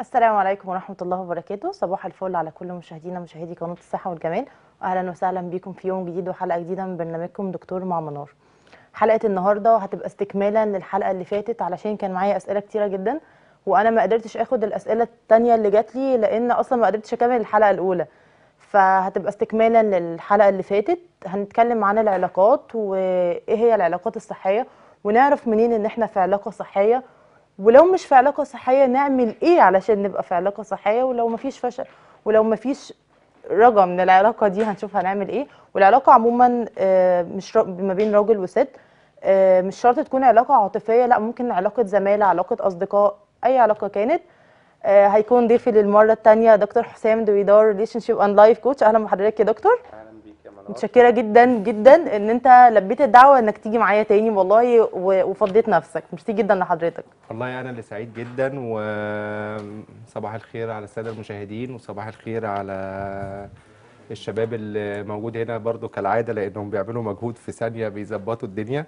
السلام عليكم ورحمة الله وبركاته صباح الفل على كل مشاهدينا مشاهدي قناة الصحة والجمال أهلا وسهلا بكم في يوم جديد وحلقة جديدة من برنامجكم دكتور مع منار حلقة النهاردة هتبقى استكمالا للحلقة اللي فاتت علشان كان معايا أسئلة كتيرة جدا وأنا ما قدرتش أخد الأسئلة التانية اللي جات لي لأن أصلا ما قدرتش أكمل الحلقة الأولى فهتبقى استكمالا للحلقة اللي فاتت هنتكلم عن العلاقات وإيه هي العلاقات الصحية ونعرف منين إن إحنا في علاقة صحية ولو مش في علاقه صحيه نعمل ايه علشان نبقى في علاقه صحيه ولو مفيش فشل ولو مفيش رجا من العلاقه دي هنشوف هنعمل ايه والعلاقه عموما آه، مش ما بين راجل وست آه، مش شرط تكون علاقه عاطفيه لا ممكن علاقه زماله علاقه اصدقاء اي علاقه كانت آه، هيكون ضيفي للمره الثانيه دكتور حسام دويدار ريليشن شيب اند لايف كوتش اهلا بحضرتك يا دكتور متشكره جدا جدا ان انت لبيت الدعوه انك تيجي معايا تاني والله وفضيت نفسك ميرسي جدا لحضرتك والله انا اللي سعيد جدا وصباح الخير على الساده المشاهدين وصباح الخير على الشباب اللي موجود هنا برضو كالعاده لانهم بيعملوا مجهود في ثانيه بيظبطوا الدنيا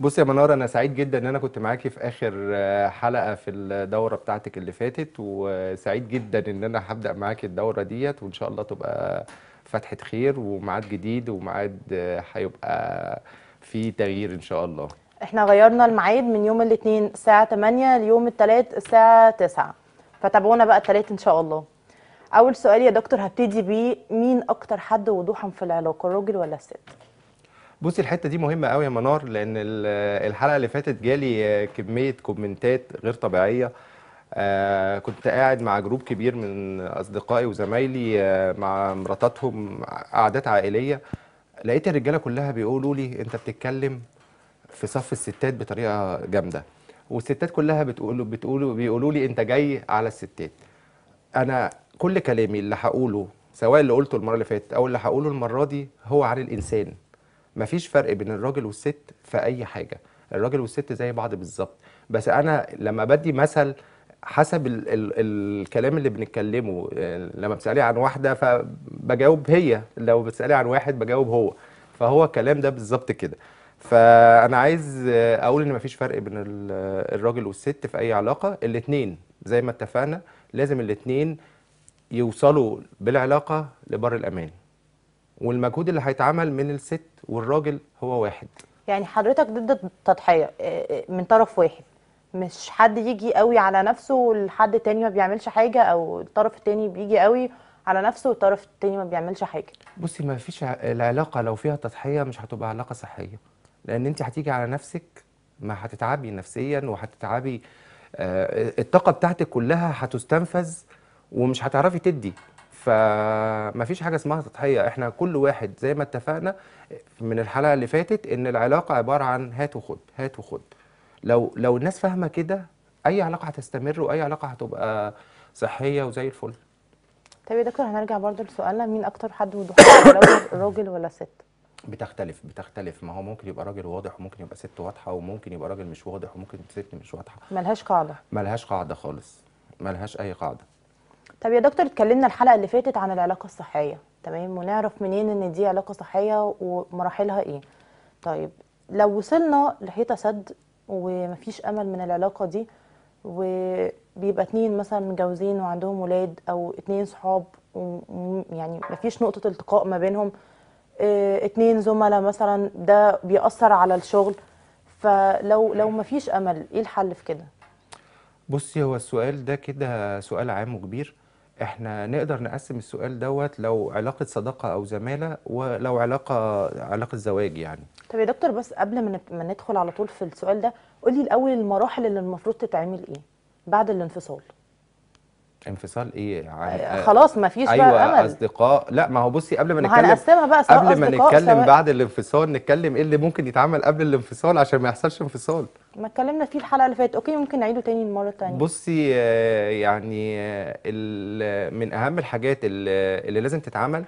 بص يا منار انا سعيد جدا ان انا كنت معاكي في اخر حلقه في الدوره بتاعتك اللي فاتت وسعيد جدا ان انا هبدا معاكي الدوره ديت وان شاء الله تبقى فتحه خير وميعاد جديد وميعاد آه، هيبقى فيه تغيير ان شاء الله احنا غيرنا الميعاد من يوم الاثنين الساعه 8 ليوم الثلاث الساعه 9 فتابعونا بقى الثلاث ان شاء الله اول سؤال يا دكتور هبتدي بيه مين اكتر حد وضوحا في العلاقه الراجل ولا الست بصي الحته دي مهمه قوي يا منار لان الحلقه اللي فاتت جالي آه، كميه كومنتات غير طبيعيه آه كنت قاعد مع جروب كبير من اصدقائي وزمايلي آه مع مراتاتهم قعدات عائليه لقيت الرجاله كلها بيقولوا لي انت بتتكلم في صف الستات بطريقه جامده والستات كلها بتقول بتقولوا بيقولوا لي انت جاي على الستات انا كل كلامي اللي هقوله سواء اللي قلته المره اللي فاتت او اللي هقوله المره دي هو عن الانسان مفيش فرق بين الراجل والست في اي حاجه الراجل والست زي بعض بالظبط بس انا لما بدي مثل حسب ال ال الكلام اللي بنتكلمه يعني لما بتسالي عن واحده فبجاوب هي لو بتسالي عن واحد بجاوب هو فهو الكلام ده بالظبط كده فانا عايز اقول ان مفيش فرق بين الراجل والست في اي علاقه الاثنين زي ما اتفقنا لازم الاثنين يوصلوا بالعلاقه لبر الامان والمجهود اللي هيتعمل من الست والراجل هو واحد يعني حضرتك ضد التضحيه آه، آه، من طرف واحد مش حد يجي قوي على نفسه والحد التاني ما بيعملش حاجه او الطرف التاني بيجي قوي على نفسه والطرف التاني ما بيعملش حاجه بصي ما فيش العلاقه لو فيها تضحيه مش هتبقى علاقه صحيه لان انت هتيجي على نفسك ما هتتعبي نفسيا وهتتعبي آه، الطاقه بتاعتك كلها هتستنفذ ومش هتعرفي تدي فما فيش حاجه اسمها تضحيه احنا كل واحد زي ما اتفقنا من الحلقه اللي فاتت ان العلاقه عباره عن هات وخد هات وخد لو لو الناس فاهمه كده اي علاقه هتستمر واي علاقه هتبقى صحيه وزي الفل طيب يا دكتور هنرجع برضو لسؤالنا مين اكتر حد وضوح راجل ولا ست بتختلف بتختلف ما هو ممكن يبقى راجل واضح وممكن يبقى ست واضحه وممكن يبقى راجل مش واضح وممكن ست مش واضحه ملهاش قاعده ملهاش قاعده خالص ملهاش اي قاعده طب يا دكتور اتكلمنا الحلقه اللي فاتت عن العلاقه الصحيه تمام ونعرف منين ان دي علاقه صحيه ومراحلها ايه طيب لو وصلنا لحيطه سد ومفيش امل من العلاقه دي وبيبقى اتنين مثلا متجوزين وعندهم ولاد او اتنين صحاب يعني مفيش نقطه التقاء ما بينهم آه، اتنين زملاء مثلا ده بيأثر على الشغل فلو لو مفيش امل ايه الحل في كده بصي هو السؤال ده كده سؤال عام وكبير احنا نقدر نقسم السؤال دوت لو علاقة صداقة أو زمالة ولو علاقة علاقة زواج يعني طب يا دكتور بس قبل ما ما ندخل على طول في السؤال ده قولي الأول المراحل اللي المفروض تتعمل إيه بعد الانفصال انفصال ايه عن آه، خلاص ما فيش أيوة بقى امل اصدقاء لا ما هو بصي قبل ما نتكلم هنقسمها بقى سواء قبل ما نتكلم سواء... بعد الانفصال نتكلم ايه اللي ممكن يتعمل قبل الانفصال عشان ما يحصلش انفصال ما اتكلمنا فيه الحلقه اللي فاتت اوكي ممكن نعيده تاني المره الثانيه بصي آه، يعني آه، من اهم الحاجات اللي لازم تتعمل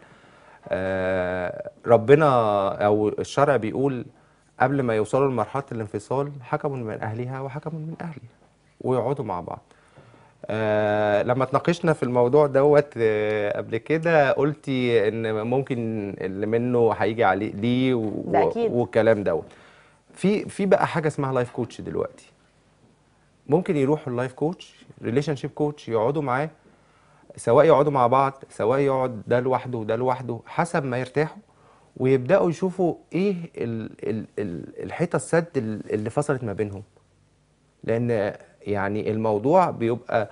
ربنا او الشرع بيقول قبل ما يوصلوا لمرحله الانفصال حكم من اهلها وحكم من اهلها ويقعدوا مع بعض آه، لما تناقشنا في الموضوع دوت آه، قبل كده قلتي ان ممكن اللي منه هيجي عليه ليه والكلام دوت في في بقى حاجه اسمها لايف كوتش دلوقتي ممكن يروحوا اللايف كوتش ريليشن شيب كوتش يقعدوا معاه سواء يقعدوا مع بعض سواء يقعد ده لوحده وده لوحده حسب ما يرتاحوا ويبداوا يشوفوا ايه الحيطه السد اللي فصلت ما بينهم لان يعني الموضوع بيبقى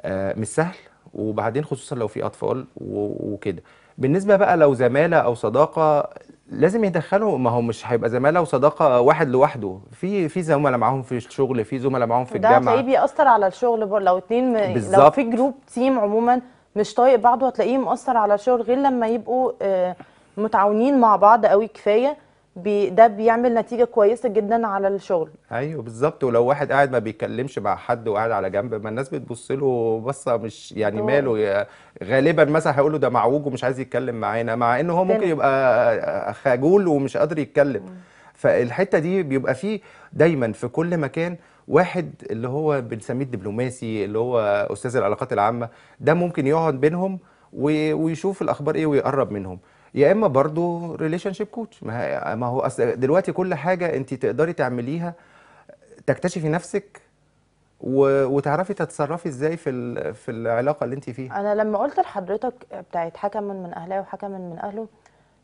آه، مش سهل وبعدين خصوصا لو في اطفال وكده بالنسبه بقى لو زماله او صداقه لازم يدخلوا ما هو مش هيبقى زماله وصداقه واحد لوحده في في زملاء معاهم في الشغل في زملاء معاهم في الجامعه ده هتلاقيه بيأثر على الشغل بر... لو اتنين م... لو في جروب تيم عموما مش طايق بعضه هتلاقيه مأثر على الشغل غير لما يبقوا آه، متعاونين مع بعض قوي كفايه بي ده بيعمل نتيجه كويسه جدا على الشغل ايوه بالظبط ولو واحد قاعد ما بيتكلمش مع حد وقاعد على جنب ما الناس بتبص له بصه مش يعني أوه. ماله غالبا مثلا هيقول له ده معوج ومش عايز يتكلم معانا مع ان هو ممكن يبقى خجول ومش قادر يتكلم م. فالحته دي بيبقى فيه دايما في كل مكان واحد اللي هو بنسميه الدبلوماسي اللي هو استاذ العلاقات العامه ده ممكن يقعد بينهم ويشوف الاخبار ايه ويقرب منهم يا اما برضه ريليشن شيب كوتش ما هو اصل دلوقتي كل حاجه انت تقدري تعمليها تكتشفي نفسك وتعرفي تتصرفي ازاي في في العلاقه اللي انت فيها انا لما قلت لحضرتك بتاعت حكم من اهلها وحكم من اهله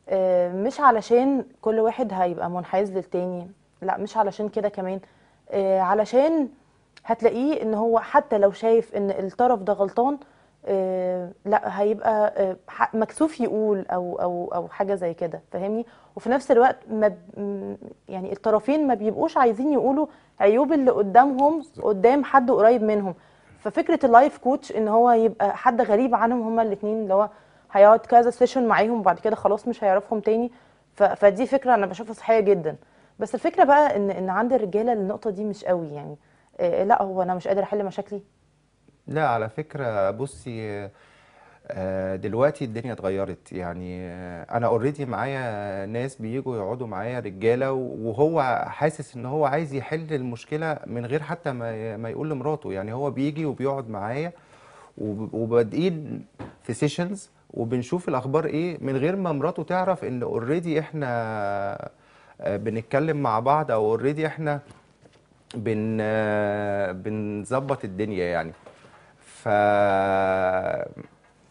آه، مش علشان كل واحد هيبقى منحاز للتاني لا مش علشان كده كمان آه، علشان هتلاقيه ان هو حتى لو شايف ان الطرف ده غلطان آه، لا هيبقى آه، مكسوف يقول او او او حاجه زي كده فاهمني وفي نفس الوقت ما يعني الطرفين ما بيبقوش عايزين يقولوا عيوب اللي قدامهم قدام حد قريب منهم ففكره اللايف كوتش ان هو يبقى حد غريب عنهم هما الاثنين اللي هو هيقعد كذا سيشن معاهم وبعد كده خلاص مش هيعرفهم تاني فدي فكره انا بشوفها صحيه جدا بس الفكره بقى ان ان عند الرجاله النقطه دي مش قوي يعني آه، لا هو انا مش قادر احل مشاكلي لا على فكرة بصي آه، دلوقتي الدنيا اتغيرت يعني آه، انا اوريدي معايا ناس بييجوا يقعدوا معايا رجاله وهو حاسس ان هو عايز يحل المشكله من غير حتى ما يقول لمراته يعني هو بيجي وبيقعد معايا وبادئين في سيشنز وبنشوف الاخبار ايه من غير ما مراته تعرف ان اوريدي احنا آه، بنتكلم مع بعض او اوريدي احنا بن بنظبط الدنيا يعني ف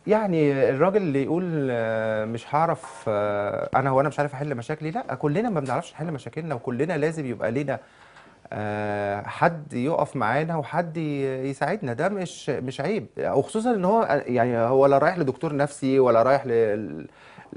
يعني الراجل اللي يقول آه، مش هعرف آه، انا هو انا مش عارف احل مشاكلي لا كلنا ما بنعرفش نحل مشاكلنا وكلنا لازم يبقى لنا آه، حد يقف معانا وحد يساعدنا ده مش مش عيب وخصوصا ان هو يعني هو لا رايح لدكتور نفسي ولا رايح ل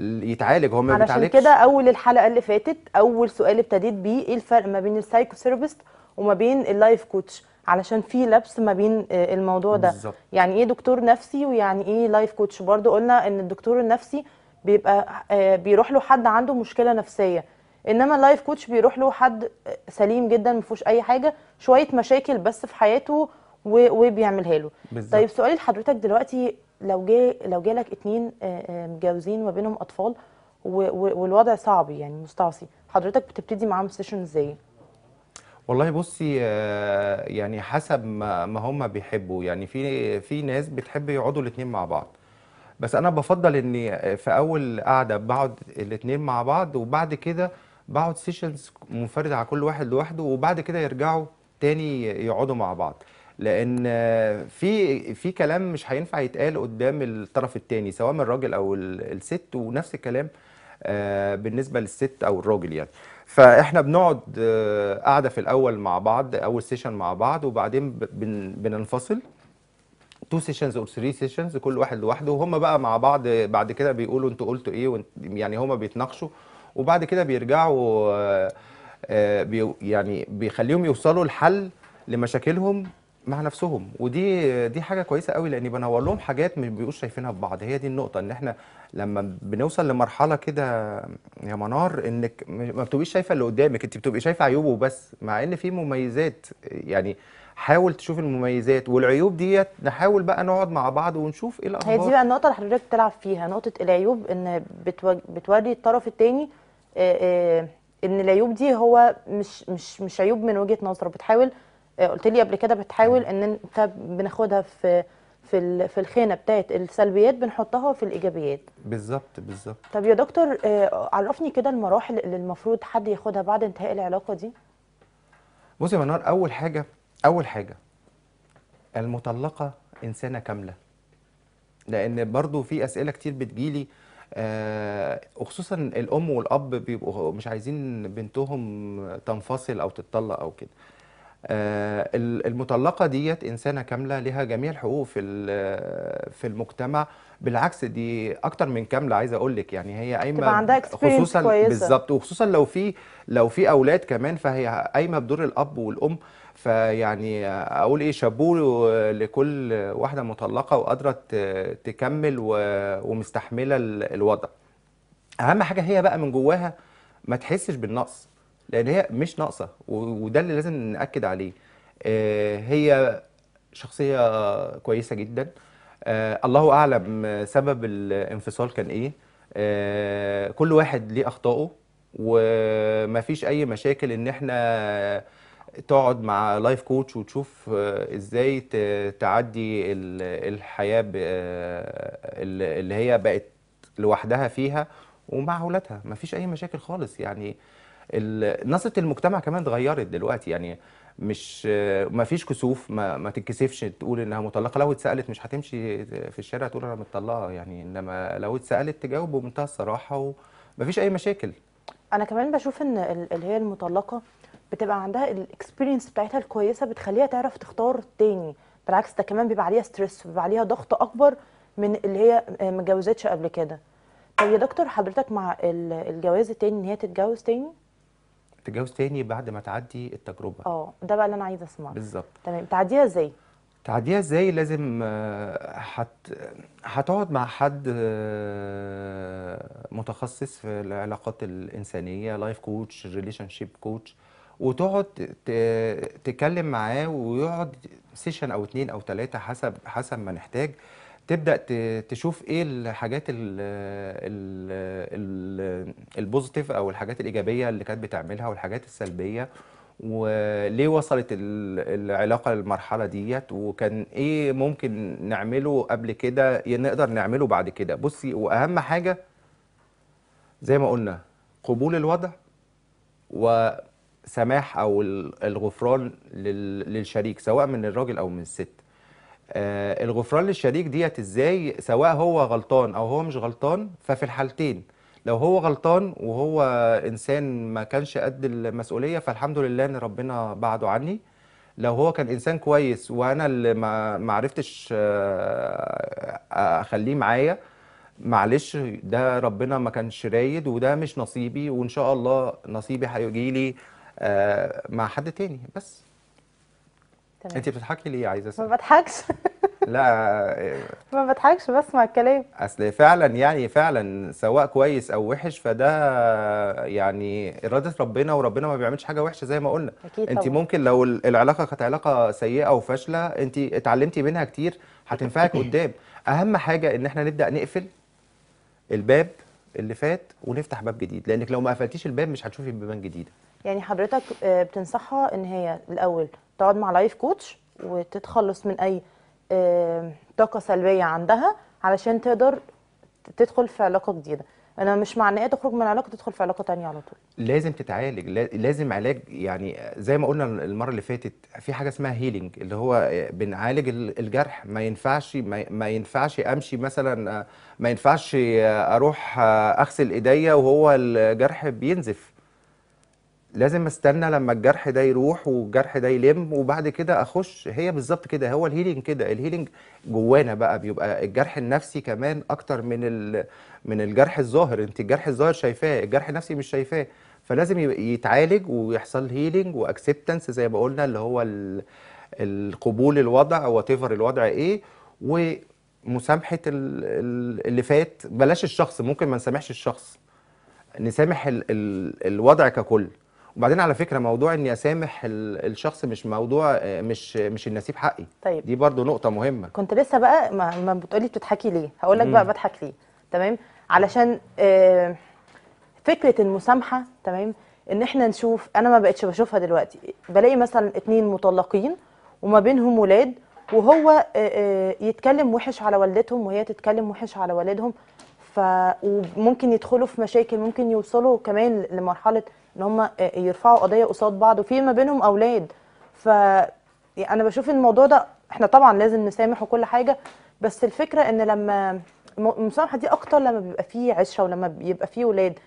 يتعالج هو ما بيتعالجش علشان كده اول الحلقه اللي فاتت اول سؤال ابتديت بيه ايه الفرق ما بين السايكو ثيرابيست وما بين اللايف كوتش علشان في لبس ما بين آه، الموضوع ده بالزبط. يعني ايه دكتور نفسي ويعني ايه لايف كوتش برضو قلنا ان الدكتور النفسي بيبقى آه، بيروح له حد عنده مشكله نفسيه انما اللايف كوتش بيروح له حد آه، سليم جدا ما فيهوش اي حاجه شويه مشاكل بس في حياته وبيعملها له بالزبط. طيب سؤالي لحضرتك دلوقتي لو جه لو جالك اتنين متجوزين وما بينهم اطفال والوضع صعب يعني مستعصي حضرتك بتبتدي معاهم سيشن ازاي والله بصي يعني حسب ما هم بيحبوا يعني في في ناس بتحب يقعدوا الاتنين مع بعض بس انا بفضل اني في اول قعده بقعد الاتنين مع بعض وبعد كده بقعد سيشنز منفرده على كل واحد لوحده وبعد كده يرجعوا تاني يقعدوا مع بعض لان في في كلام مش هينفع يتقال قدام الطرف التاني سواء من الراجل او الست ونفس الكلام بالنسبه للست او الراجل يعني فاحنا بنقعد آه، قاعده في الاول مع بعض اول سيشن مع بعض وبعدين بننفصل تو سيشنز اور ثري سيشنز كل واحد لوحده وهم بقى مع بعض بعد كده بيقولوا انتوا قلتوا ايه يعني هم بيتناقشوا وبعد كده بيرجعوا آه، آه، يعني بيخليهم يوصلوا لحل لمشاكلهم مع نفسهم ودي دي حاجه كويسه قوي لان بنور لهم حاجات مش بيبقوش شايفينها في بعض هي دي النقطه ان احنا لما بنوصل لمرحله كده يا منار انك ما بتبقيش شايفه اللي قدامك انت بتبقي شايفه عيوبه بس مع ان في مميزات يعني حاول تشوف المميزات والعيوب ديت نحاول بقى نقعد مع بعض ونشوف ايه الاخبار هي دي بقى النقطه اللي حضرتك بتلعب فيها نقطه العيوب ان بتوري الطرف الثاني ان العيوب دي هو مش مش مش عيوب من وجهه نظره بتحاول قلت لي قبل كده بتحاول ان انت بناخدها في في في الخانه بتاعه السلبيات بنحطها في الايجابيات بالظبط بالظبط طب يا دكتور آه، عرفني كده المراحل اللي المفروض حد ياخدها بعد انتهاء العلاقه دي بصي يا منار اول حاجه اول حاجه المطلقه انسانه كامله لان برضو في اسئله كتير بتجيلي آه وخصوصا الام والاب بيبقوا مش عايزين بنتهم تنفصل او تتطلق او كده آه، المطلقه ديت انسانه كامله لها جميع الحقوق في في المجتمع بالعكس دي اكتر من كامله عايزه اقول لك يعني هي قايمه خصوصا بالظبط وخصوصا لو في لو في اولاد كمان فهي قايمه بدور الاب والام فيعني اقول ايه شابوه لكل واحده مطلقه وقدرت تكمل ومستحمله الوضع اهم حاجه هي بقى من جواها ما تحسش بالنقص لان هي مش ناقصه وده اللي لازم ناكد عليه آه، هي شخصيه كويسه جدا آه، الله اعلم سبب الانفصال كان ايه آه، كل واحد ليه اخطائه ومفيش اي مشاكل ان احنا تقعد مع لايف كوتش وتشوف ازاي تعدي الحياه اللي هي بقت لوحدها فيها ومع اولادها مفيش اي مشاكل خالص يعني نظره المجتمع كمان اتغيرت دلوقتي يعني مش ما فيش كسوف ما, ما تتكسفش تقول انها مطلقه لو اتسالت مش هتمشي في الشارع تقول انا مطلقه يعني انما لو اتسالت تجاوب بمنتهى الصراحه وما فيش اي مشاكل انا كمان بشوف ان اللي هي المطلقه بتبقى عندها الاكسبيرينس بتاعتها الكويسه بتخليها تعرف تختار تاني بالعكس ده كمان بيبقى عليها ستريس وبيبقى عليها ضغط اكبر من اللي هي آه، ما اتجوزتش قبل كده طب يا دكتور حضرتك مع الجواز التاني ان هي تتجوز تاني تتجوز تاني بعد ما تعدي التجربه اه ده بقى اللي انا عايزه اسمعه بالظبط تمام تعديها ازاي تعديها ازاي لازم آه، هتقعد مع حد آه، متخصص في العلاقات الانسانيه لايف كوتش ريليشن شيب كوتش وتقعد تتكلم معاه ويقعد سيشن او اتنين او تلاته حسب حسب ما نحتاج تبدا تشوف ايه الحاجات البوزيتيف او الحاجات الايجابيه اللي كانت بتعملها والحاجات السلبيه وليه وصلت العلاقه للمرحله ديت وكان ايه ممكن نعمله قبل كده إيه نقدر نعمله بعد كده بصي واهم حاجه زي ما قلنا قبول الوضع وسماح او الغفران للشريك سواء من الراجل او من الست آه، الغفران للشريك ديت ازاي سواء هو غلطان او هو مش غلطان ففي الحالتين لو هو غلطان وهو انسان ما كانش قد المسؤوليه فالحمد لله ان ربنا بعده عني لو هو كان انسان كويس وانا اللي ما عرفتش آه، آه، اخليه معايا معلش ده ربنا ما كانش رايد وده مش نصيبي وان شاء الله نصيبي هيجي لي مع حد تاني بس تمام انت بتضحكي ليه عايزه اسال ما بضحكش لا ما بضحكش بسمع الكلام اصل فعلا يعني فعلا سواء كويس او وحش فده يعني اراده ربنا وربنا ما بيعملش حاجه وحشه زي ما قلنا أكيد انت طبعا. ممكن لو العلاقه كانت علاقه سيئه وفاشله انت اتعلمتي منها كتير هتنفعك قدام اهم حاجه ان احنا نبدا نقفل الباب اللي فات ونفتح باب جديد لانك لو ما قفلتيش الباب مش هتشوفي بيبان جديده يعني حضرتك آه، بتنصحها ان هي الاول تقعد مع لايف كوتش وتتخلص من اي آه، طاقه سلبيه عندها علشان تقدر تدخل في علاقه جديده انا مش مع ان هي تخرج من علاقه تدخل في علاقه ثانيه على طول لازم تتعالج لازم علاج يعني زي ما قلنا المره اللي فاتت في حاجه اسمها هيلينج اللي هو آه، بنعالج الجرح ما ينفعش ما ينفعش امشي مثلا ما ينفعش اروح اغسل ايديا وهو الجرح بينزف لازم استنى لما الجرح ده يروح والجرح ده يلم وبعد كده اخش هي بالظبط كده هو الهيلينج كده الهيلينج جوانا بقى بيبقى الجرح النفسي كمان اكتر من ال... من الجرح الظاهر انت الجرح الظاهر شايفاه الجرح النفسي مش شايفاه فلازم يتعالج ويحصل هيلينج واكسبتنس زي ما قلنا اللي هو ال... القبول الوضع وات الوضع ايه ومسامحه اللي فات بلاش الشخص ممكن ما نسامحش الشخص نسامح ال... ال... الوضع ككل وبعدين على فكره موضوع اني اسامح الشخص مش موضوع مش مش النسيب حقي طيب. دي برضو نقطه مهمه كنت لسه بقى ما, ما بتقولي بتضحكي ليه هقول لك بقى بضحك ليه تمام علشان آه، فكره المسامحه تمام ان احنا نشوف انا ما بقتش بشوفها دلوقتي بلاقي مثلا اتنين مطلقين وما بينهم ولاد وهو آه، آه، يتكلم وحش على والدتهم وهي تتكلم وحش على والدهم ف وممكن يدخلوا في مشاكل ممكن يوصلوا كمان لمرحله ان هم يرفعوا قضيه قصاد بعض وفي ما بينهم اولاد ف يعني انا بشوف الموضوع ده احنا طبعا لازم نسامح وكل حاجه بس الفكره ان لما المسامحه دي اكتر لما بيبقى فيه عشره ولما بيبقى فيه اولاد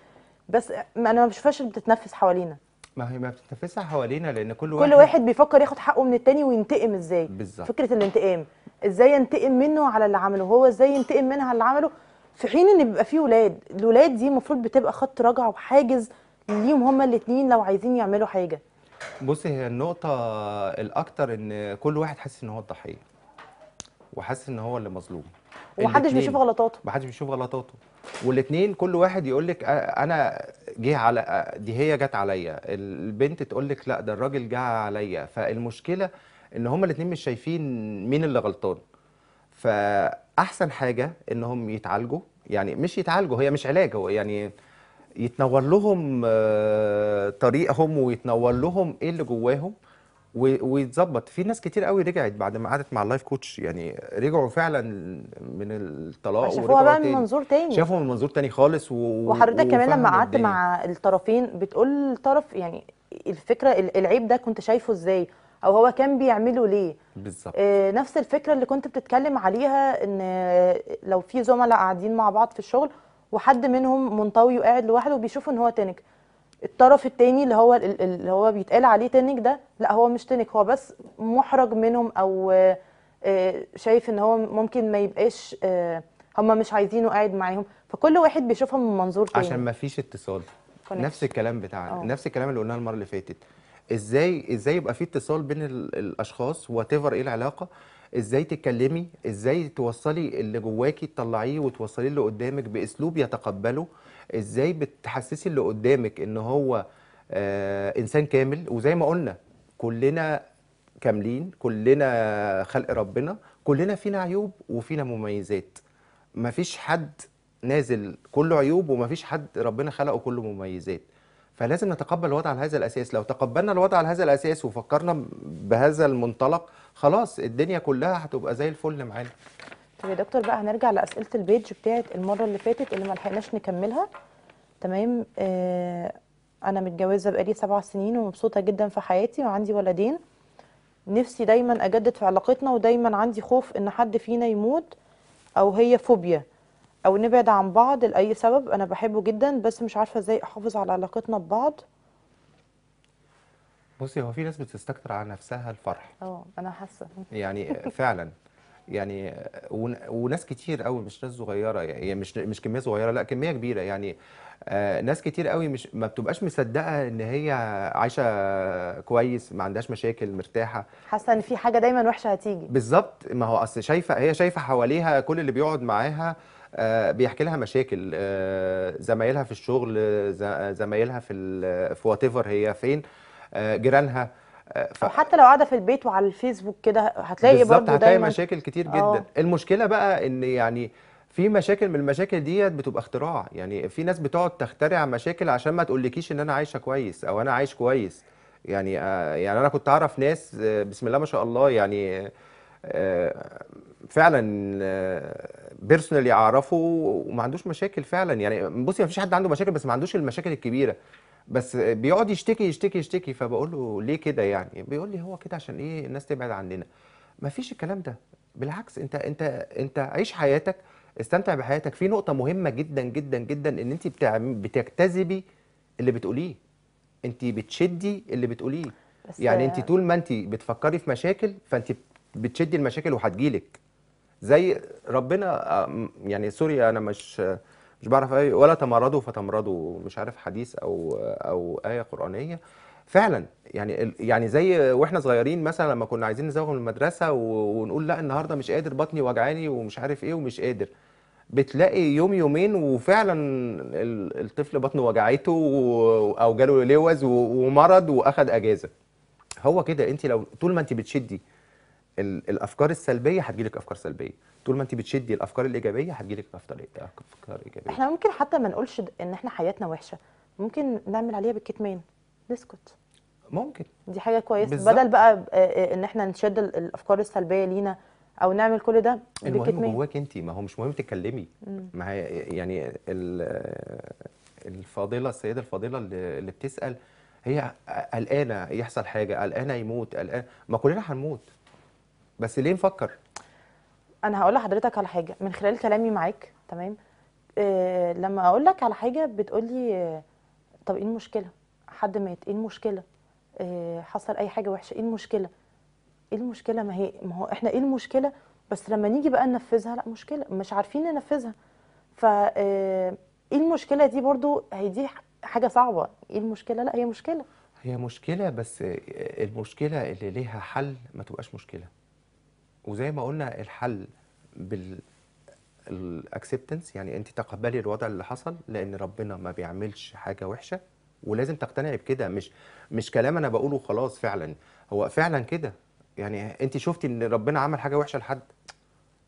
بس انا ما بشوفهاش بتتنفس حوالينا ما هي ما بتتنفسها حوالينا لان كل واحد كل واحد بيفكر ياخد حقه من التاني وينتقم ازاي بالزبط. فكره الانتقام ازاي ينتقم منه على اللي عمله هو ازاي ينتقم منها على اللي عمله في حين ان بيبقى فيه اولاد الاولاد دي المفروض بتبقى خط رجعه وحاجز ليهم هما الاثنين لو عايزين يعملوا حاجه بصي هي النقطه الاكتر ان كل واحد حاسس ان هو الضحيه وحاسس ان هو اللي مظلوم ومحدش بيشوف غلطاته محدش بيشوف غلطاته والاثنين كل واحد يقول لك انا جه على دي هي جت عليا البنت تقول لك لا ده الراجل جه عليا فالمشكله ان هما الاثنين مش شايفين مين اللي غلطان فاحسن حاجه انهم يتعالجوا يعني مش يتعالجوا هي مش علاج هو يعني يتنور لهم آه، طريقهم ويتنور لهم ايه اللي جواهم ويتظبط في ناس كتير قوي رجعت بعد ما قعدت مع اللايف كوتش يعني رجعوا فعلا من الطلاق شافوها بقى من منظور تاني شافوها من منظور تاني خالص و... وحضرتك كمان لما قعدت مع الطرفين بتقول الطرف يعني الفكره العيب ده كنت شايفه ازاي او هو كان بيعمله ليه بالظبط آه نفس الفكره اللي كنت بتتكلم عليها ان لو في زملاء قاعدين مع بعض في الشغل وحد منهم منطوي وقاعد لوحده وبيشوف ان هو تنك الطرف التاني اللي هو اللي هو بيتقال عليه تنك ده لا هو مش تنك هو بس محرج منهم او آه، شايف ان هو ممكن ما يبقاش آه، هم مش عايزينه قاعد معاهم فكل واحد بيشوفها من منظور تاني عشان ما فيش اتصال نفس الكلام بتاعنا أوه. نفس الكلام اللي قلناه المره اللي فاتت ازاي ازاي يبقى في اتصال بين الاشخاص وات ايفر ايه العلاقه ازاي تتكلمي ازاي توصلي اللي جواكي تطلعيه وتوصليه اللي قدامك باسلوب يتقبله ازاي بتحسسي اللي قدامك ان هو آه انسان كامل وزي ما قلنا كلنا كاملين كلنا خلق ربنا كلنا فينا عيوب وفينا مميزات مفيش حد نازل كله عيوب ومفيش حد ربنا خلقه كله مميزات فلازم نتقبل الوضع على هذا الاساس لو تقبلنا الوضع على هذا الاساس وفكرنا بهذا المنطلق خلاص الدنيا كلها هتبقى زي الفل معانا طب يا دكتور بقى هنرجع لاسئله البيج بتاعه المره اللي فاتت اللي ما لحقناش نكملها تمام آه انا متجوزه بقالي سبع سنين ومبسوطه جدا في حياتي وعندي ولدين نفسي دايما اجدد في علاقتنا ودايما عندي خوف ان حد فينا يموت او هي فوبيا او نبعد عن بعض لاي سبب انا بحبه جدا بس مش عارفه ازاي احافظ على علاقتنا ببعض بصي هو في ناس بتستكتر على نفسها الفرح اه انا حاسه يعني فعلا يعني وناس كتير قوي مش ناس صغيره يعني مش مش كميه صغيره لا كميه كبيره يعني آه ناس كتير قوي مش ما بتبقاش مصدقه ان هي عايشه كويس ما عندهاش مشاكل مرتاحه حاسه ان في حاجه دايما وحشه هتيجي بالظبط ما هو اصل شايفه هي شايفه حواليها كل اللي بيقعد معاها آه بيحكي لها مشاكل آه زمايلها في الشغل زمايلها في في وات هي فين آه، جيرانها آه، ف... حتى لو قاعده في البيت وعلى الفيسبوك كده هتلاقي برضه هتلاقي مشاكل كتير آه. جدا أوه. المشكله بقى ان يعني في مشاكل من المشاكل ديت بتبقى اختراع يعني في ناس بتقعد تخترع مشاكل عشان ما تقولكيش ان انا عايشه كويس او انا عايش كويس يعني آه يعني انا كنت اعرف ناس آه بسم الله ما شاء الله يعني آه فعلا بيرسونال يعرفه وما عندوش مشاكل فعلا يعني بصي ما فيش حد عنده مشاكل بس ما عندوش المشاكل الكبيره بس بيقعد يشتكي يشتكي يشتكي فبقول له ليه كده يعني بيقول لي هو كده عشان ايه الناس تبعد عننا مفيش الكلام ده بالعكس انت انت انت عيش حياتك استمتع بحياتك في نقطه مهمه جدا جدا جدا ان انت بتجتذبي اللي بتقوليه انت بتشدي اللي بتقوليه يعني انت طول ما انت بتفكري في مشاكل فانت بتشدي المشاكل وهتجيلك زي ربنا آه، يعني سوري انا مش مش بعرف اي ولا تمردوا فتمردوا مش عارف حديث او او ايه قرانيه فعلا يعني يعني زي واحنا صغيرين مثلا لما كنا عايزين نزوغ من المدرسه ونقول لا النهارده مش قادر بطني وجعاني ومش عارف ايه ومش قادر بتلاقي يوم يومين وفعلا الطفل بطنه وجعته او جاله لوز ومرض واخد اجازه هو كده انت لو طول ما انت بتشدي الافكار السلبيه هتجيلك افكار سلبيه طول ما انت بتشدي الافكار الايجابيه هتجيلك افكار إيه-, ايجابيه احنا ممكن حتى ما نقولش ان احنا حياتنا وحشه ممكن نعمل عليها بالكتمان نسكت ممكن دي حاجه كويسه بالزبط. بدل بقى آه، آه، ان احنا نشد الافكار السلبيه لينا او نعمل كل ده المهم جواك انت ما هو مش مهم تتكلمي ما هي يعني الفاضله السيده الفاضله اللي بتسال هي قلقانه يحصل حاجه قلقانه يموت قلقانه ما كلنا هنموت بس ليه نفكر انا هقول لحضرتك على حاجه من خلال كلامي معاك تمام إيه لما اقول لك على حاجه بتقول لي إيه طب ايه المشكله حد مات ايه المشكله إيه حصل اي حاجه وحشه ايه المشكله ايه المشكله ما هي ما هو احنا ايه المشكله بس لما نيجي بقى ننفذها لا مشكله مش عارفين ننفذها ف آه، ايه المشكله دي برضو هي دي حاجه صعبه ايه المشكله لا هي مشكله هي مشكله بس آه، المشكله اللي ليها حل ما تبقاش مشكله وزي ما قلنا الحل بال الاكسبتنس يعني انت تقبلي الوضع اللي حصل لان ربنا ما بيعملش حاجه وحشه ولازم تقتنعي بكده مش مش كلام انا بقوله خلاص فعلا هو فعلا كده يعني انت شفتي ان ربنا عمل حاجه وحشه لحد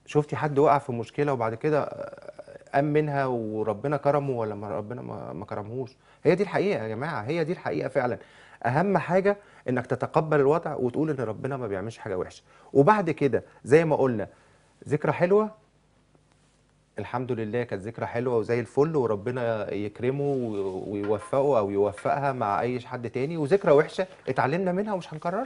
شفتي حد وقع في مشكله وبعد كده آه، قام منها وربنا كرمه ولا ما ربنا ما كرمهوش هي دي الحقيقه يا جماعه هي دي الحقيقه فعلا اهم حاجه انك تتقبل الوضع وتقول ان ربنا ما بيعملش حاجه وحشه وبعد كده زي ما قلنا ذكرى حلوه الحمد لله كانت ذكرى حلوه وزي الفل وربنا يكرمه ويوفقه او يوفقها مع اي حد تاني وذكرى وحشه اتعلمنا منها ومش هنكررها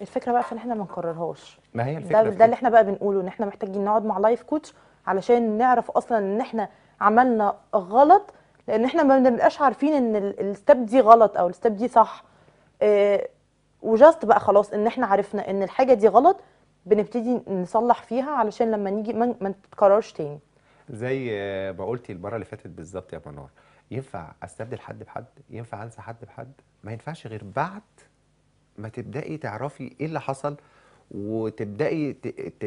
الفكره بقى في ان احنا ما نكررهاش ما هي الفكره ده, ده اللي احنا بقى بنقوله ان احنا محتاجين نقعد مع لايف كوتش علشان نعرف اصلا ان احنا عملنا غلط لان احنا ما بنبقاش عارفين ان الستيب دي غلط او الستيب دي صح آه، وجاست بقى خلاص ان احنا عرفنا ان الحاجه دي غلط بنبتدي نصلح فيها علشان لما نيجي ما تتكررش تاني زي آه، ما قلتي المره اللي فاتت بالظبط يا منار ينفع استبدل حد بحد ينفع انسى حد بحد ما ينفعش غير بعد ما تبداي تعرفي ايه اللي حصل وتبداي ت... ت...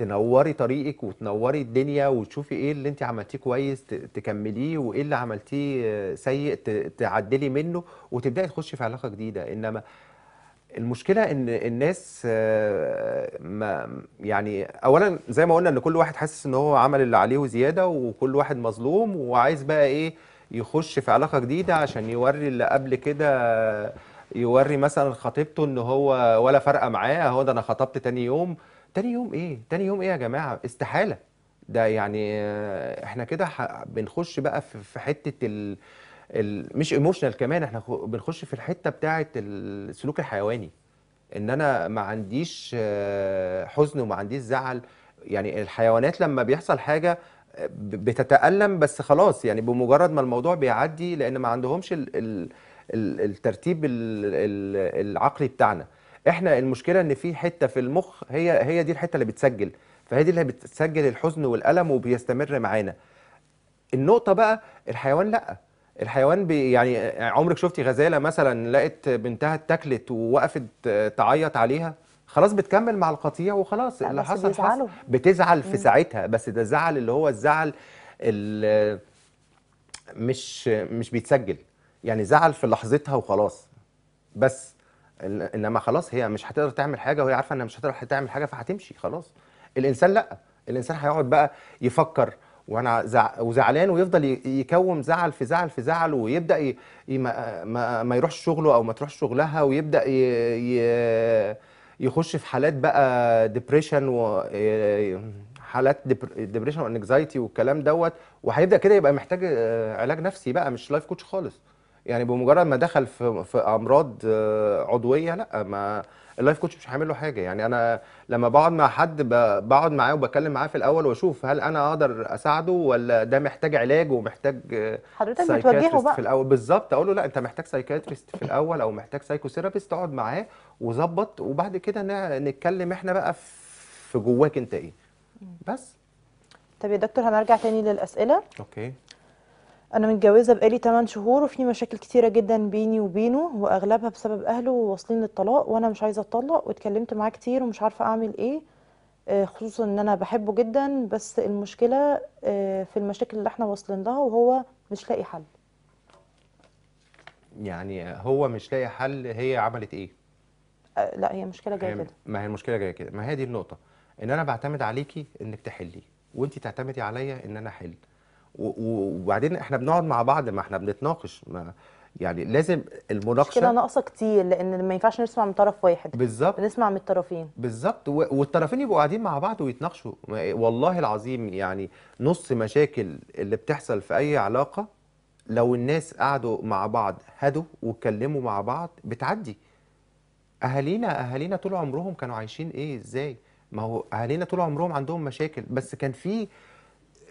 تنوري طريقك وتنوري الدنيا وتشوفي ايه اللي انت عملتيه كويس تكمليه وايه اللي عملتيه سيء تعدلي منه وتبداي تخشي في علاقه جديده انما المشكله ان الناس آه، ما يعني اولا زي ما قلنا ان كل واحد حاسس ان هو عمل اللي عليه وزياده وكل واحد مظلوم وعايز بقى ايه يخش في علاقه جديده عشان يوري اللي قبل كده يوري مثلا خطيبته ان هو ولا فارقه معاه هو ده انا خطبت تاني يوم تاني يوم إيه؟ تاني يوم إيه يا جماعة؟ استحالة ده يعني آه، إحنا كده بنخش بقى في حتة ال... ال... مش ايموشنال كمان إحنا بنخش في الحتة بتاعة السلوك الحيواني إن أنا ما عنديش آه، حزن وما عنديش زعل يعني الحيوانات لما بيحصل حاجة آه، بتتألم بس خلاص يعني بمجرد ما الموضوع بيعدي لأن ما عندهمش ال... ال... الترتيب العقلي بتاعنا احنا المشكله ان في حته في المخ هي هي دي الحته اللي بتسجل فهي دي اللي بتسجل الحزن والالم وبيستمر معانا النقطه بقى الحيوان لا الحيوان بي يعني عمرك شفتي غزاله مثلا لقت بنتها اتاكلت ووقفت تعيط عليها خلاص بتكمل مع القطيع وخلاص اللي حصل حصل بتزعل في ساعتها بس ده زعل اللي هو الزعل اللي مش مش بيتسجل يعني زعل في لحظتها وخلاص بس انما خلاص هي مش هتقدر تعمل حاجه وهي عارفه انها مش هتقدر تعمل حاجه فهتمشي خلاص الانسان لا الانسان هيقعد بقى يفكر وانا زع... وزعلان ويفضل يكوم زعل في زعل في زعل ويبدا ي... ي... ما... ما... ما يروحش شغله او ما تروحش شغلها ويبدا ي... ي... يخش في حالات بقى ديبريشن و... حالات ديبريشن وانكزايتي والكلام دوت وهيبدا كده يبقى محتاج آه، علاج نفسي بقى مش لايف كوتش خالص يعني بمجرد ما دخل في, في امراض آه، عضويه لا ما اللايف كوتش مش هيعمل له حاجه يعني انا لما بقعد مع حد بقعد معاه وبكلم معاه في الاول واشوف هل انا اقدر اساعده ولا ده محتاج علاج ومحتاج آه، حضرتك بتوجهه بقى في الاول بالظبط اقول له لا انت محتاج سايكاتريست في الاول او محتاج سايكو ثيرابيست اقعد معاه وظبط وبعد كده نتكلم احنا بقى في جواك انت ايه بس طب يا دكتور هنرجع تاني للاسئله اوكي انا متجوزه بقالي 8 شهور وفي مشاكل كتيره جدا بيني وبينه واغلبها بسبب اهله وواصلين للطلاق وانا مش عايزه اتطلق واتكلمت معاه كتير ومش عارفه اعمل ايه آه، خصوصا ان انا بحبه جدا بس المشكله آه، في المشاكل اللي احنا واصلين لها وهو مش لاقي حل يعني هو مش لاقي حل هي عملت ايه؟ آه، لا هي مشكله جايه كده ما هي المشكله جايه كده ما هي دي النقطه ان انا بعتمد عليكي انك تحلي وانت تعتمدي عليا ان انا احل وبعدين احنا بنقعد مع بعض ما احنا بنتناقش ما يعني لازم المناقشه كده ناقصه كتير لان ما ينفعش نسمع من طرف واحد بالظبط نسمع من الطرفين بالظبط والطرفين يبقوا قاعدين مع بعض ويتناقشوا والله العظيم يعني نص مشاكل اللي بتحصل في اي علاقه لو الناس قعدوا مع بعض هدوا واتكلموا مع بعض بتعدي اهالينا اهالينا طول عمرهم كانوا عايشين ايه ازاي ما هو اهالينا طول عمرهم عندهم مشاكل بس كان في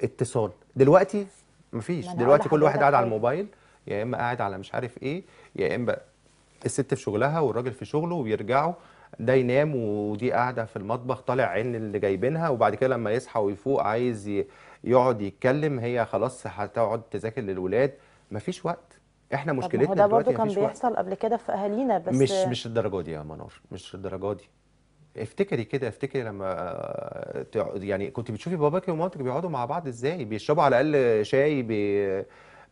اتصال دلوقتي مفيش دلوقتي كل واحد قاعد على الموبايل يا اما قاعد على مش عارف ايه يا اما الست في شغلها والراجل في شغله ويرجعوا ده ينام ودي قاعده في المطبخ طالع عين اللي جايبينها وبعد كده لما يصحى ويفوق عايز يقعد يتكلم هي خلاص هتقعد تذاكر للولاد مفيش وقت احنا مشكلتنا دلوقتي مفيش وقت ده برضه كان بيحصل قبل كده في اهالينا بس مش مش الدرجه دي يا منار مش الدرجه دي افتكري كده افتكري لما يعني كنت بتشوفي باباكي ومامتك بيقعدوا مع بعض ازاي بيشربوا على الاقل شاي بي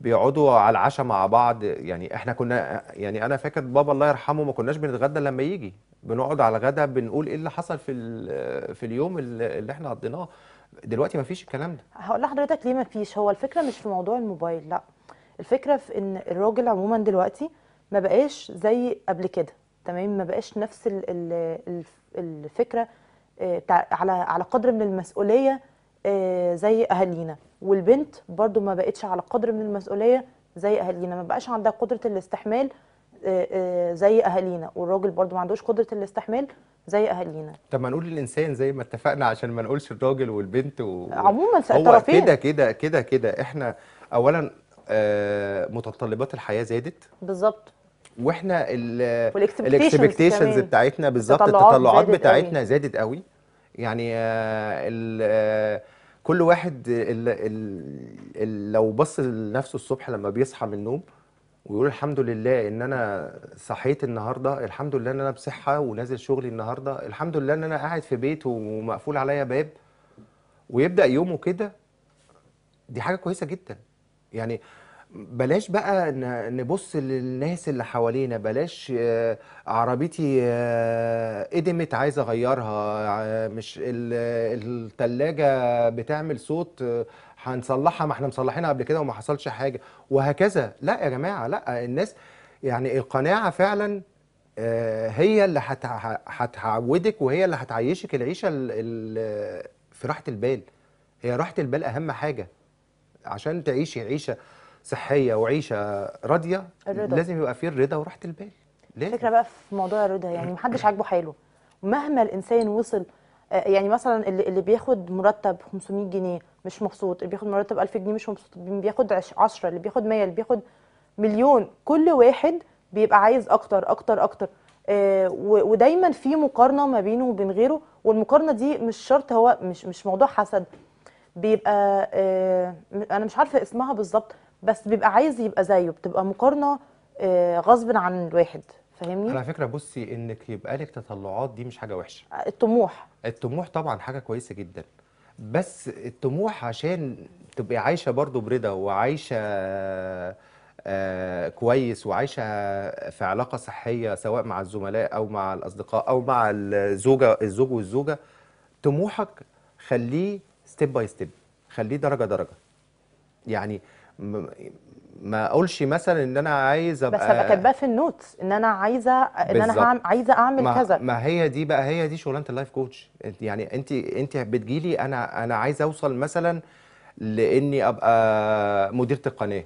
بيقعدوا على العشاء مع بعض يعني احنا كنا يعني انا فاكر بابا الله يرحمه ما كناش بنتغدى لما يجي بنقعد على غدا بنقول ايه اللي حصل في في اليوم اللي احنا قضيناه دلوقتي ما فيش الكلام ده هقول لحضرتك ليه ما فيش هو الفكرة مش في موضوع الموبايل لا الفكرة في ان الراجل عموما دلوقتي ما بقاش زي قبل كده تمام ما بقاش نفس الفكره آه، على على قدر من المسؤوليه آه، زي اهالينا والبنت برضو ما بقتش على قدر من المسؤوليه زي اهالينا ما بقاش عندها قدره الاستحمال آه، زي اهالينا والراجل برضو ما عندوش قدره الاستحمال زي اهالينا طب ما نقول الانسان زي ما اتفقنا عشان ما نقولش الراجل والبنت و... عموما هو كده كده كده كده احنا اولا متطلبات الحياه زادت بالظبط واحنا الاكسبكتيشنز بتاعتنا بالظبط التطلعات زادت بتاعتنا قوي. زادت قوي يعني آه، آه، كل واحد الـ الـ لو بص لنفسه الصبح لما بيصحى من النوم ويقول الحمد لله ان انا صحيت النهارده الحمد لله ان انا بصحه ونازل شغلي النهارده الحمد لله ان انا قاعد في بيت ومقفول عليا باب ويبدا يومه كده دي حاجه كويسه جدا يعني بلاش بقى نبص للناس اللي حوالينا بلاش آه، عربيتي آه، قدمت عايز اغيرها آه، مش الثلاجه التلاجة بتعمل صوت هنصلحها ما احنا مصلحينها قبل كده وما حصلش حاجة وهكذا لا يا جماعة لا الناس يعني القناعة فعلا هي اللي هتعودك وهي اللي هتعيشك العيشة ال- ال- في راحة البال هي راحة البال أهم حاجة عشان تعيشي عيشة صحيه وعيشه راضيه لازم يبقى فيه الرضا وراحه البال ليه الفكره بقى في موضوع الرضا يعني محدش عاجبه حاله مهما الانسان وصل آه، يعني مثلا اللي بياخد مرتب 500 جنيه مش مبسوط اللي بياخد مرتب 1000 جنيه مش مبسوط اللي بياخد 10 اللي بياخد 100 اللي بياخد مليون كل واحد بيبقى عايز اكتر اكتر اكتر آه ودايما في مقارنه ما بينه وبين غيره والمقارنه دي مش شرط هو مش مش موضوع حسد بيبقى آه انا مش عارفه اسمها بالظبط بس بيبقى عايز يبقى زيه بتبقى مقارنه آه، غصب عن الواحد فاهمني على فكره بصي انك يبقى لك تطلعات دي مش حاجه وحشه آه، الطموح الطموح طبعا حاجه كويسه جدا بس الطموح عشان تبقي عايشه برضو برضا وعايشه آه، كويس وعايشه في علاقه صحيه سواء مع الزملاء او مع الاصدقاء او مع الزوجه الزوج والزوجه طموحك خليه ستيب باي ستيب خليه درجه درجه يعني ما اقولش مثلا ان انا عايز ابقى بس ابقى كاتباه في النوتس ان انا عايزه ان انا هعم... عايزه اعمل ما كذا ما هي دي بقى هي دي شغلانه اللايف كوتش يعني انت انت بتجيلي انا انا عايز اوصل مثلا لاني ابقى مديره القناه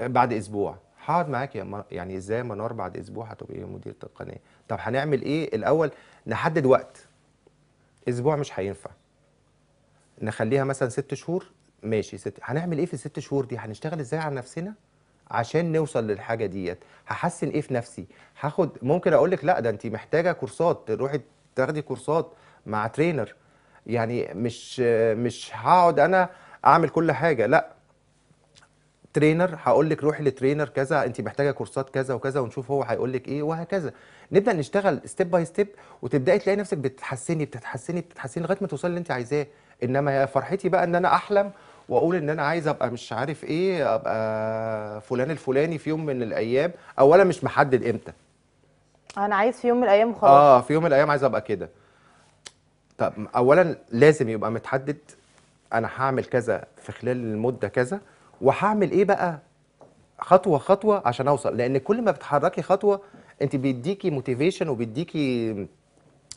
بعد اسبوع هقعد معاك يا مر... يعني ازاي منار بعد اسبوع هتبقي مديره القناه طب هنعمل ايه الاول نحدد وقت اسبوع مش هينفع نخليها مثلا ست شهور ماشي ست هنعمل ايه في الست شهور دي هنشتغل ازاي على نفسنا عشان نوصل للحاجه ديت هحسن ايه في نفسي هاخد ممكن اقول لك لا ده انت محتاجه كورسات تروحي تاخدي كورسات مع ترينر يعني مش مش هقعد انا اعمل كل حاجه لا ترينر هقول لك روحي لترينر كذا انت محتاجه كورسات كذا وكذا ونشوف هو هيقول لك ايه وهكذا نبدا نشتغل ستيب باي ستيب وتبداي تلاقي نفسك بتتحسني بتتحسني بتتحسني لغايه ما توصلي اللي انت عايزاه انما فرحتي بقى ان انا احلم واقول ان انا عايز ابقى مش عارف ايه ابقى فلان الفلاني في يوم من الايام اولا مش محدد امتى انا عايز في يوم من الايام خالص اه في يوم من الايام عايز ابقى كده طب اولا لازم يبقى متحدد انا هعمل كذا في خلال المده كذا وهعمل ايه بقى خطوه خطوه عشان اوصل لان كل ما بتحركي خطوه انت بيديكي موتيفيشن وبيديكي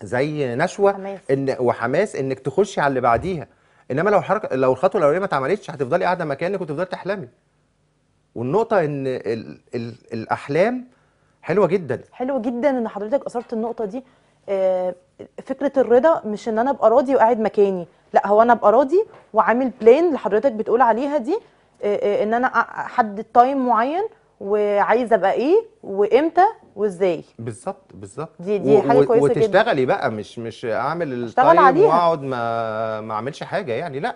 زي نشوه حماس. ان وحماس انك تخشي على اللي بعديها انما لو حركه لو الخطوه الاولانيه ما اتعملتش هتفضلي قاعده مكانك وتفضلي تحلمي والنقطه ان الـ الـ الاحلام حلوه جدا حلو جدا ان حضرتك اثرت النقطه دي آه، فكره الرضا مش ان انا ابقى راضي وقاعد مكاني لا هو انا ابقى راضي وعامل بلان اللي حضرتك بتقول عليها دي آه، آه، ان انا احدد تايم معين وعايزه ابقى ايه وامتى وازاي بالظبط بالظبط دي دي حاجه كويسه وتشتغلي جدا وتشتغلي بقى مش مش اعمل التايم واقعد ما ما اعملش حاجه يعني لا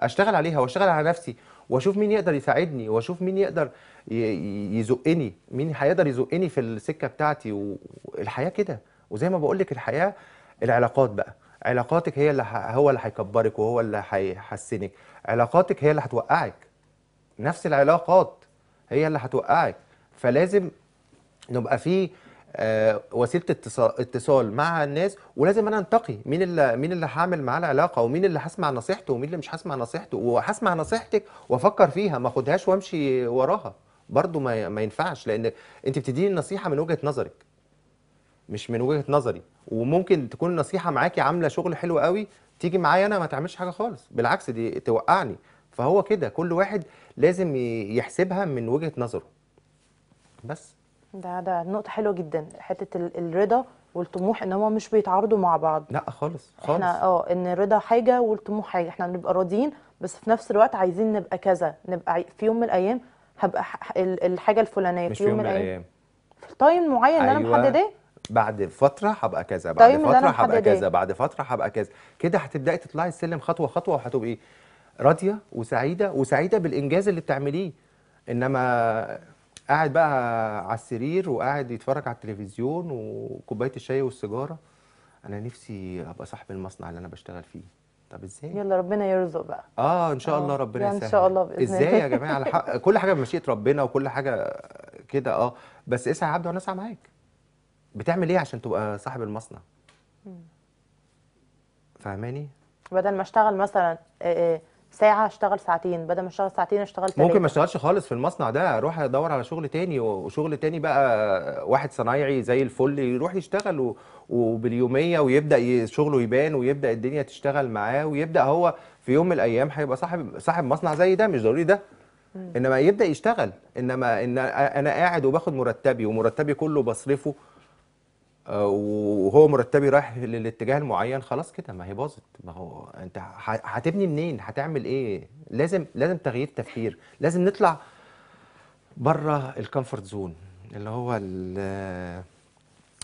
اشتغل عليها واشتغل على نفسي واشوف مين يقدر يساعدني واشوف مين يقدر يزقني مين هيقدر يزقني في السكه بتاعتي والحياه كده وزي ما بقول لك الحياه العلاقات بقى علاقاتك هي اللي هو اللي هيكبرك وهو اللي هيحسنك علاقاتك هي اللي هتوقعك نفس العلاقات هي اللي هتوقعك فلازم نبقى في آه، وسيله اتصال اتصال مع الناس ولازم انا انتقي مين اللي مين اللي هعمل معاه العلاقه ومين اللي هسمع نصيحته ومين اللي مش هسمع نصيحته وهسمع نصيحتك وافكر فيها ما اخدهاش وامشي وراها برضو ما, ما ينفعش لان انت بتديني النصيحه من وجهه نظرك مش من وجهه نظري وممكن تكون النصيحه معاكي عامله شغل حلو قوي تيجي معايا انا ما تعملش حاجه خالص بالعكس دي توقعني فهو كده كل واحد لازم يحسبها من وجهه نظره بس ده ده نقطة حلوة جدا حتة الرضا والطموح ان هما مش بيتعارضوا مع بعض لا خالص خالص احنا اه ان الرضا حاجة والطموح حاجة احنا بنبقى راضيين بس في نفس الوقت عايزين نبقى كذا نبقى في يوم من الايام هبقى الحاجة الفلانية في, في يوم من الايام في تايم معين أيوة. انا محدداه بعد فتره هبقى كذا بعد فتره هبقى كذا بعد فتره هبقى كذا كده هتبداي تطلعي السلم خطوه خطوه وهتبقي راضيه وسعيده وسعيده بالانجاز اللي بتعمليه انما قاعد بقى على السرير وقاعد يتفرج على التلفزيون وكوبايه الشاي والسيجاره انا نفسي ابقى صاحب المصنع اللي انا بشتغل فيه طب ازاي يلا ربنا يرزق بقى اه ان شاء الله آه، ربنا يسهل ان شاء الله باذن الله ازاي يا جماعه على حق كل حاجه بمشيئه ربنا وكل حاجه كده اه بس اسعى يا عبد وانا اسعى معاك بتعمل ايه عشان تبقى صاحب المصنع فاهماني بدل ما اشتغل مثلا ساعه اشتغل ساعتين بدل ما اشتغل ساعتين اشتغل تلاتة. ممكن ما اشتغلش خالص في المصنع ده اروح ادور على شغل تاني وشغل تاني بقى واحد صنايعي زي الفل يروح يشتغل و... وباليوميه ويبدا شغله يبان ويبدا الدنيا تشتغل معاه ويبدا هو في يوم من الايام هيبقى صاحب صاحب مصنع زي ده مش ضروري ده انما يبدا يشتغل انما ان انا قاعد وباخد مرتبي ومرتبي كله بصرفه وهو مرتبي رايح للاتجاه المعين خلاص كده ما هي باظت ما هو انت هتبني منين هتعمل ايه لازم لازم تغيير تفكير لازم نطلع بره الكومفورت زون اللي هو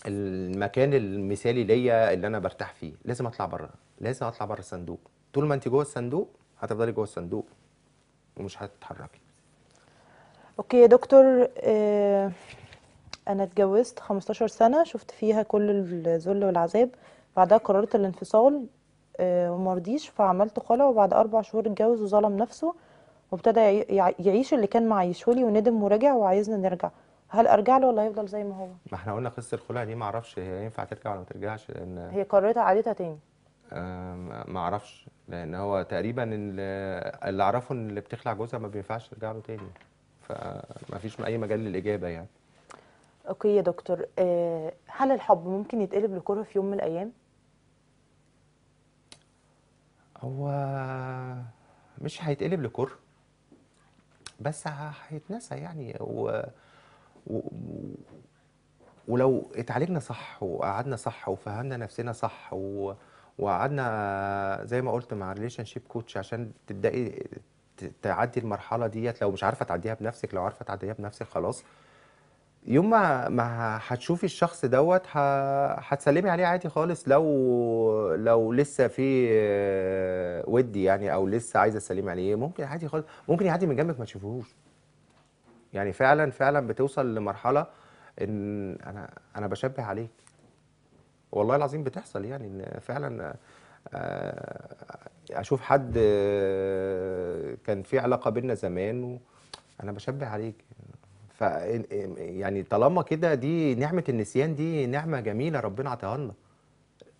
المكان المثالي ليا اللي انا برتاح فيه لازم اطلع بره لازم اطلع بره الصندوق طول ما انت جوه الصندوق هتفضلي جوه الصندوق ومش هتتحركي اوكي يا دكتور آه انا اتجوزت 15 سنه شفت فيها كل الذل والعذاب بعدها قررت الانفصال آه، ومرضيش فعملت خلع وبعد اربع شهور اتجوز وظلم نفسه وابتدى يعيش اللي كان لي وندم وراجع وعايزنا نرجع هل ارجع له ولا هيفضل زي ما هو ما احنا قلنا قصه الخلع دي ما اعرفش هي ينفع ترجع ولا ما ترجعش لان هي قررت عادتها تاني آه، ما اعرفش لان هو تقريبا اللي اعرفه ان اللي بتخلع جوزها ما بينفعش ترجع له تاني فما فيش اي مجال للاجابه يعني اوكي يا دكتور آه، هل الحب ممكن يتقلب لكره في يوم من الايام هو مش هيتقلب لكره بس هيتنسى يعني و... و... ولو اتعالجنا صح وقعدنا صح وفهمنا نفسنا صح و... وقعدنا زي ما قلت مع ريليشن شيب كوتش عشان تبداي تعدي المرحله ديت لو مش عارفه تعديها بنفسك لو عارفه تعديها بنفسك خلاص يوم ما ما هتشوفي الشخص دوت هتسلمي عليه عادي خالص لو لو لسه في آه، ودي يعني او لسه عايزه تسلمي عليه ممكن عادي خالص ممكن يعدي من جنبك ما تشوفيهوش يعني فعلا فعلا بتوصل لمرحله ان انا انا بشبه عليك والله العظيم بتحصل يعني ان فعلا آه، آه، اشوف حد كان في علاقه بينا زمان انا بشبه عليك ف يعني طالما كده دي نعمه النسيان دي نعمه جميله ربنا عطاها لنا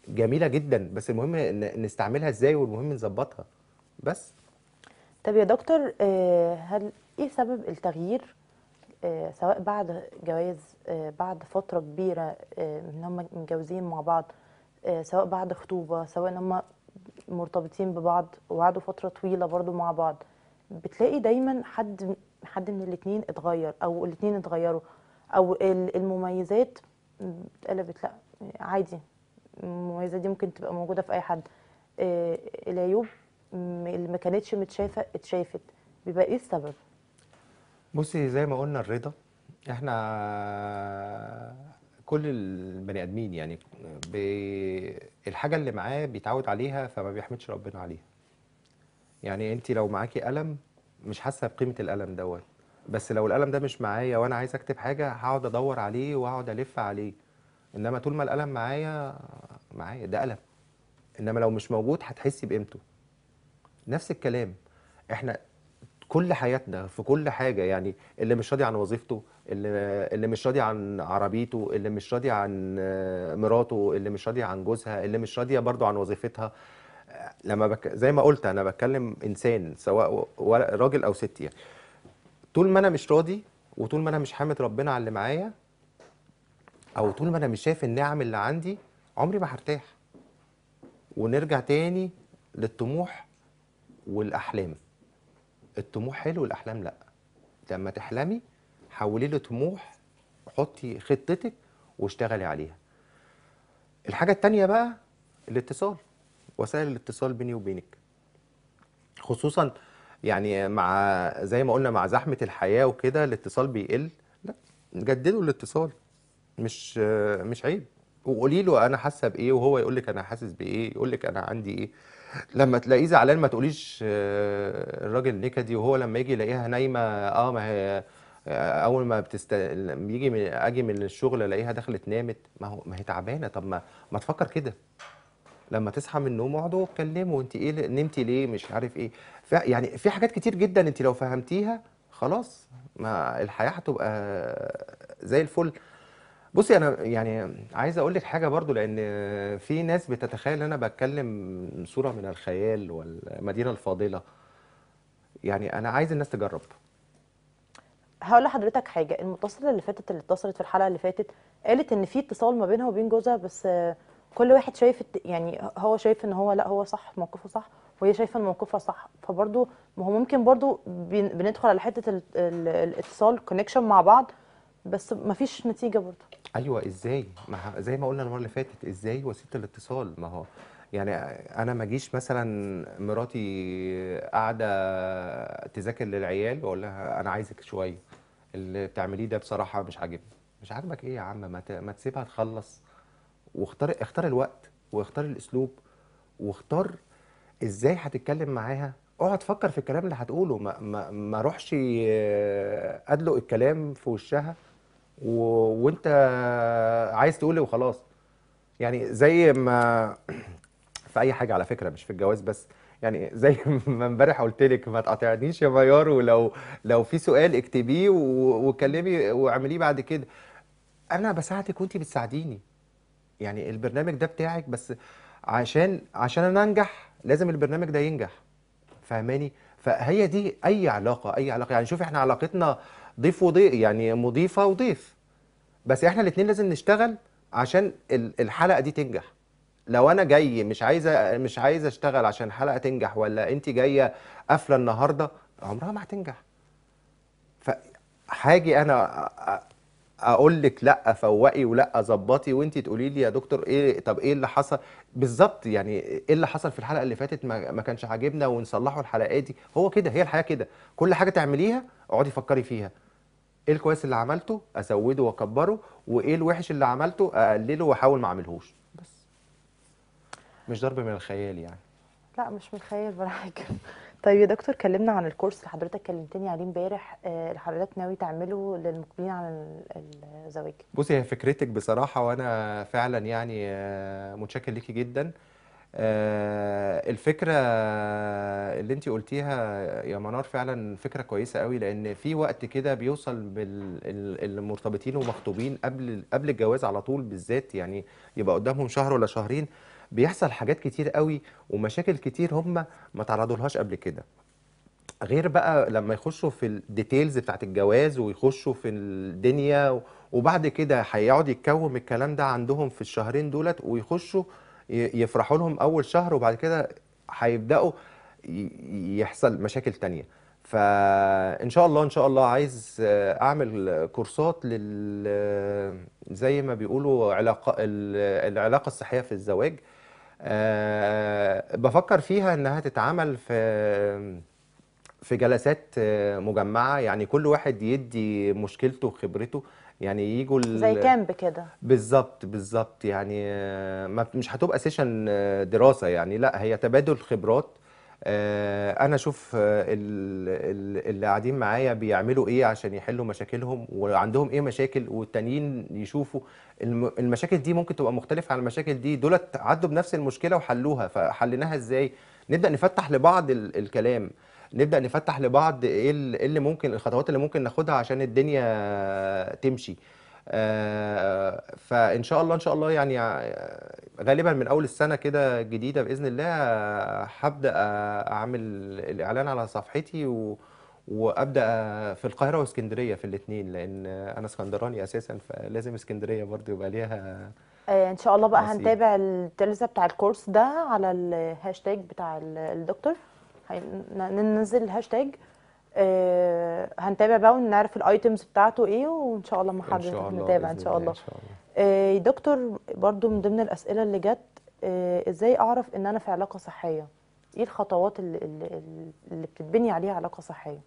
جميله جدا بس المهم نستعملها ازاي والمهم نظبطها بس طب يا دكتور آه، هل ايه سبب التغيير آه، سواء بعد جواز آه، بعد فتره كبيره ان هم متجوزين مع بعض سواء بعد خطوبه سواء ان هم مرتبطين ببعض وقعدوا فتره طويله برضو مع بعض بتلاقي دايما حد حد من الاثنين اتغير او الاثنين اتغيروا او المميزات اتقلبت لا عادي المميزات دي ممكن تبقى موجوده في اي حد آه، العيوب اللي ما كانتش متشافه اتشافت بيبقى ايه السبب بصي زي ما قلنا الرضا احنا كل البني ادمين يعني الحاجه اللي معاه بيتعود عليها فما بيحمدش ربنا عليها يعني انت لو معاكي الم مش حاسه بقيمه الالم دوت بس لو الالم ده مش معايا وانا عايز اكتب حاجه هقعد ادور عليه واقعد الف عليه انما طول ما الالم معايا معايا ده الم انما لو مش موجود هتحسي بقيمته نفس الكلام احنا كل حياتنا في كل حاجه يعني اللي مش راضي عن وظيفته اللي اللي مش راضي عن عربيته اللي مش راضي عن آه، مراته اللي مش راضي عن جوزها اللي مش راضيه برضه عن وظيفتها لما بك... زي ما قلت انا بتكلم انسان سواء راجل او ست يعني طول ما انا مش راضي وطول ما انا مش حامد ربنا على اللي معايا او طول ما انا مش شايف النعم اللي عندي عمري ما هرتاح ونرجع تاني للطموح والاحلام الطموح حلو والاحلام لا لما تحلمي حوليه لطموح حطي خطتك واشتغلي عليها الحاجه التانيه بقى الاتصال وسائل الاتصال بيني وبينك خصوصا يعني مع زي ما قلنا مع زحمه الحياه وكده الاتصال بيقل لا جددوا الاتصال مش مش عيب وقولي له انا حاسه بايه وهو يقول لك انا حاسس بايه يقول لك انا عندي ايه لما تلاقيه زعلان ما تقوليش آه، الراجل نكدي وهو لما يجي يلاقيها نايمه اه ما هي آه، اول ما بتست يجي من اجي من الشغل الاقيها دخلت نامت ما هو ما هي تعبانه طب ما ما تفكر كده لما تصحى من النوم اقعدوا اتكلموا انت ايه نمتي ليه مش عارف ايه يعني في حاجات كتير جدا انت لو فهمتيها خلاص ما الحياه هتبقى زي الفل بصي انا يعني عايز اقول لك حاجه برضو لان في ناس بتتخيل انا بتكلم صوره من الخيال والمدينه الفاضله يعني انا عايز الناس تجرب هقول لحضرتك حاجه المتصله اللي فاتت اللي اتصلت في الحلقه اللي فاتت قالت ان في اتصال ما بينها وبين جوزها بس كل واحد شايف يعني هو شايف ان هو لا هو صح موقفه صح وهي شايفه ان موقفها صح فبرضه ما هو ممكن برضه بندخل على حته الاتصال كونكشن مع بعض بس ما فيش نتيجه برضه ايوه ازاي ما زي ما قلنا المره اللي فاتت ازاي وسيله الاتصال ما هو يعني انا ما اجيش مثلا مراتي قاعده تذاكر للعيال واقول لها انا عايزك شويه اللي بتعمليه ده بصراحه مش عاجبني مش عاجبك ايه يا عم ما, ما تسيبها تخلص واختار اختار الوقت واختار الاسلوب واختار ازاي هتتكلم معاها اقعد فكر في الكلام اللي هتقوله ما ما, ما روحش آه، ادلق الكلام في وشها و... وانت عايز تقول إيه وخلاص يعني زي ما في اي حاجه على فكره مش في الجواز بس يعني زي ما امبارح قلت لك ما تقاطعنيش يا ميار ولو لو في سؤال اكتبيه وكلمي واعمليه بعد كده انا بساعدك وانت بتساعديني يعني البرنامج ده بتاعك بس عشان عشان انا انجح لازم البرنامج ده ينجح فاهماني فهي دي اي علاقه اي علاقه يعني شوف احنا علاقتنا ضيف وضيف يعني مضيفه وضيف بس احنا الاثنين لازم نشتغل عشان الحلقه دي تنجح لو انا جاي مش عايزه مش عايز اشتغل عشان الحلقه تنجح ولا انت جايه قافله النهارده عمرها ما هتنجح فحاجي انا اقول لك لا فوقي ولا ظبطي وانت تقولي لي يا دكتور ايه طب ايه اللي حصل بالظبط يعني ايه اللي حصل في الحلقه اللي فاتت ما, ما كانش عاجبنا ونصلحه الحلقات دي هو كده هي الحياه كده كل حاجه تعمليها اقعدي فكري فيها ايه الكويس اللي عملته ازوده واكبره وايه الوحش اللي عملته اقلله واحاول ما اعملهوش بس مش ضرب من الخيال يعني لا مش من الخيال براحتك طيب يا دكتور كلمنا عن الكورس اللي حضرتك كلمتني عليه امبارح آه، اللي حضرتك ناوي تعمله للمقبلين على الزواج بصي هي فكرتك بصراحه وانا فعلا يعني آه، متشكر ليكي جدا آه، الفكره اللي انت قلتيها يا منار فعلا فكره كويسه قوي لان في وقت كده بيوصل بالمرتبطين ومخطوبين قبل قبل الجواز على طول بالذات يعني يبقى قدامهم شهر ولا شهرين بيحصل حاجات كتير قوي ومشاكل كتير هم ما تعرضولهاش قبل كده غير بقى لما يخشوا في الديتيلز بتاعت الجواز ويخشوا في الدنيا وبعد كده هيقعد يتكوم الكلام ده عندهم في الشهرين دولت ويخشوا يفرحوا لهم اول شهر وبعد كده هيبداوا يحصل مشاكل تانية فان شاء الله ان شاء الله عايز اعمل كورسات لل زي ما بيقولوا علاقه العلاقه الصحيه في الزواج آه، بفكر فيها انها تتعمل في في جلسات آه، مجمعه يعني كل واحد يدي مشكلته وخبرته يعني يجوا زي كامب كده بالظبط بالظبط يعني آه، ما مش هتبقى سيشن دراسه يعني لا هي تبادل خبرات آه، انا اشوف آه، اللي قاعدين معايا بيعملوا ايه عشان يحلوا مشاكلهم وعندهم ايه مشاكل والتانيين يشوفوا المشاكل دي ممكن تبقى مختلفه عن المشاكل دي دولت عدوا بنفس المشكله وحلوها فحليناها ازاي نبدا نفتح لبعض الكلام نبدا نفتح لبعض إيه, ايه اللي ممكن الخطوات اللي ممكن ناخدها عشان الدنيا تمشي آه، فان شاء الله ان شاء الله يعني آه، غالبا من اول السنه كده جديده باذن الله هبدا اعمل الاعلان على صفحتي و وابدا في القاهره واسكندريه في الاثنين لان انا اسكندراني اساسا فلازم اسكندريه برضه يبقى ليها آه، ان شاء الله بقى هنتابع التلزه بتاع الكورس ده على الهاشتاج بتاع الدكتور ننزل الهاشتاج آه، هنتابع بقى ونعرف الايتمز بتاعته ايه وان شاء الله ما حد نتابع ان شاء الله, إن شاء الله. آه، دكتور برضو من ضمن الاسئله اللي جت آه، ازاي اعرف ان انا في علاقه صحيه ايه الخطوات اللي, اللي بتتبني عليها علاقه صحيه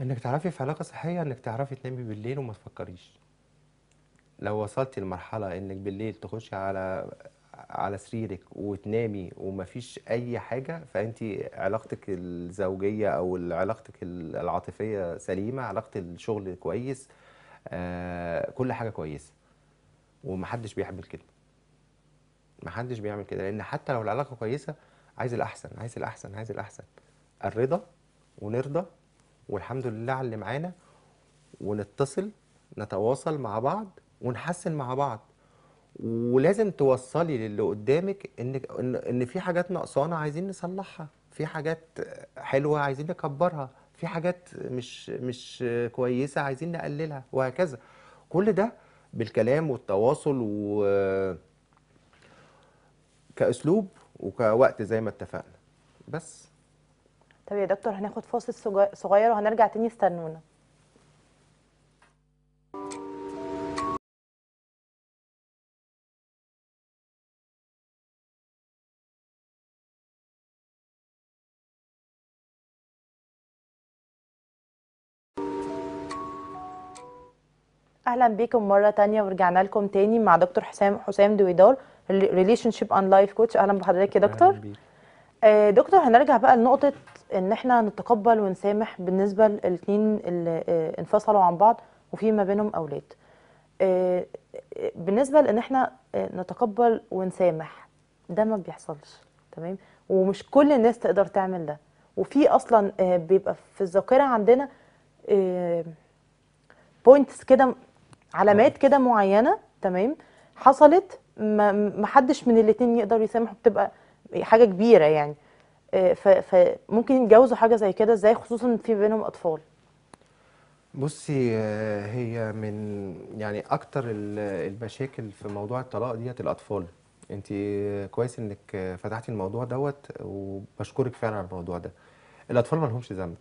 انك تعرفي في علاقه صحيه انك تعرفي تنامي بالليل وما تفكريش لو وصلتي لمرحله انك بالليل تخشي على على سريرك وتنامي ومفيش اي حاجه فانت علاقتك الزوجيه او علاقتك العاطفيه سليمه علاقه الشغل كويس آه، كل حاجه كويسه ومحدش بيعمل كده محدش بيعمل كده لان حتى لو العلاقه كويسه عايز الاحسن عايز الاحسن عايز الاحسن الرضا ونرضى والحمد لله على اللي معانا ونتصل نتواصل مع بعض ونحسن مع بعض ولازم توصلي للي قدامك ان ان في حاجات نقصانه عايزين نصلحها في حاجات حلوه عايزين نكبرها في حاجات مش مش كويسه عايزين نقللها وهكذا كل ده بالكلام والتواصل و كاسلوب وكوقت زي ما اتفقنا بس طب يا دكتور هناخد فاصل صغير وهنرجع تاني استنونا اهلا بيكم مره تانية ورجعنا لكم تاني مع دكتور حسام حسام دويدار ريليشن شيب اند لايف كوتش اهلا بحضرتك يا دكتور أهلا بيك. آه، دكتور هنرجع بقى لنقطه ان احنا نتقبل ونسامح بالنسبه للاثنين اللي آه، انفصلوا عن بعض وفي ما بينهم اولاد آه، بالنسبه لان احنا نتقبل ونسامح ده ما بيحصلش تمام ومش كل الناس تقدر تعمل ده وفي اصلا بيبقى في الذاكره عندنا بوينتس كده علامات اه. كده معينه تمام حصلت ما حدش من الاثنين يقدر يسامح بتبقى حاجه كبيره يعني آه، فممكن يتجوزوا حاجه زي كده ازاي خصوصا في بينهم اطفال بصي آه، هي من يعني اكتر المشاكل في موضوع الطلاق ديت الاطفال انت كويس انك فتحتي الموضوع دوت وبشكرك فعلا على الموضوع ده الاطفال ما لهمش ذنب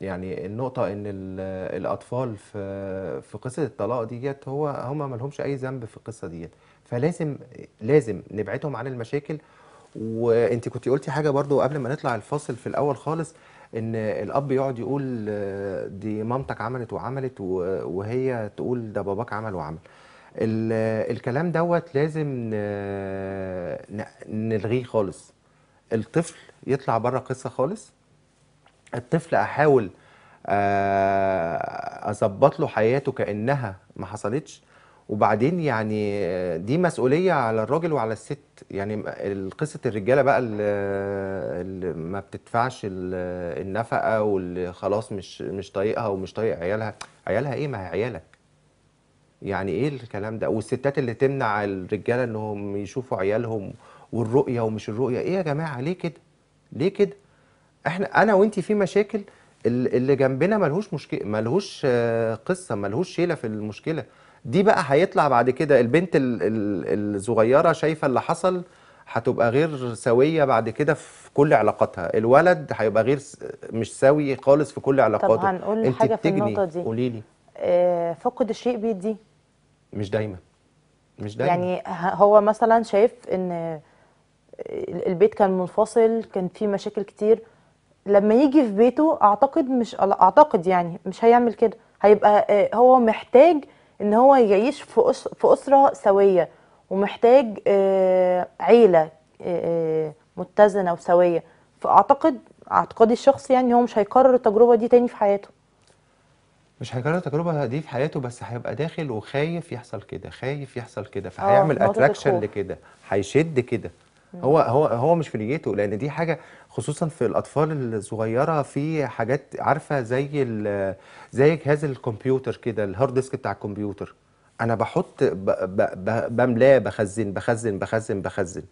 يعني النقطة إن الأطفال في في قصة الطلاق ديت هو هم مالهمش أي ذنب في القصة ديت فلازم لازم نبعدهم عن المشاكل وأنت كنت قلتي حاجة برضو قبل ما نطلع الفاصل في الأول خالص إن الأب يقعد يقول دي مامتك عملت وعملت وهي تقول ده باباك عمل وعمل الكلام دوت لازم نلغيه خالص الطفل يطلع بره القصة خالص الطفل احاول آه، اظبط له حياته كانها ما حصلتش وبعدين يعني آه، دي مسؤوليه على الراجل وعلى الست يعني قصه الرجاله بقى آه، اللي ما بتدفعش النفقه واللي خلاص مش مش طايقها ومش طايق عيالها عيالها ايه ما هي عيالك يعني ايه الكلام ده والستات اللي تمنع الرجاله انهم يشوفوا عيالهم والرؤيه ومش الرؤيه ايه يا جماعه ليه كده ليه كده احنا انا وانت في مشاكل اللي جنبنا ملهوش مشكله ملهوش آه، قصه ملهوش شيله في المشكله دي بقى هيطلع بعد كده البنت الصغيره شايفه اللي حصل هتبقى غير سويه بعد كده في كل علاقاتها الولد هيبقى غير مش سوي خالص في كل علاقاته طب هنقول حاجه في النقطه دي قولي لي آه، فقد الشيء بيدي مش دايما مش دايما يعني هو مثلا شايف ان البيت كان منفصل كان في مشاكل كتير لما يجي في بيته اعتقد مش اعتقد يعني مش هيعمل كده هيبقى آه، هو محتاج ان هو يعيش في في اسره سويه ومحتاج آه، عيله آه، متزنه وسويه فاعتقد اعتقادي الشخصي يعني هو مش هيكرر التجربه دي تاني في حياته مش هيكرر التجربه دي في حياته بس هيبقى داخل وخايف يحصل كده خايف يحصل كده فهيعمل اتراكشن لكده هيشد كده هو هو هو مش في نيته لان دي حاجه خصوصا في الاطفال الصغيره في حاجات عارفه زي زي جهاز الكمبيوتر كده الهارد ديسك بتاع الكمبيوتر انا بحط بملاه بخزن بخزن بخزن بخزن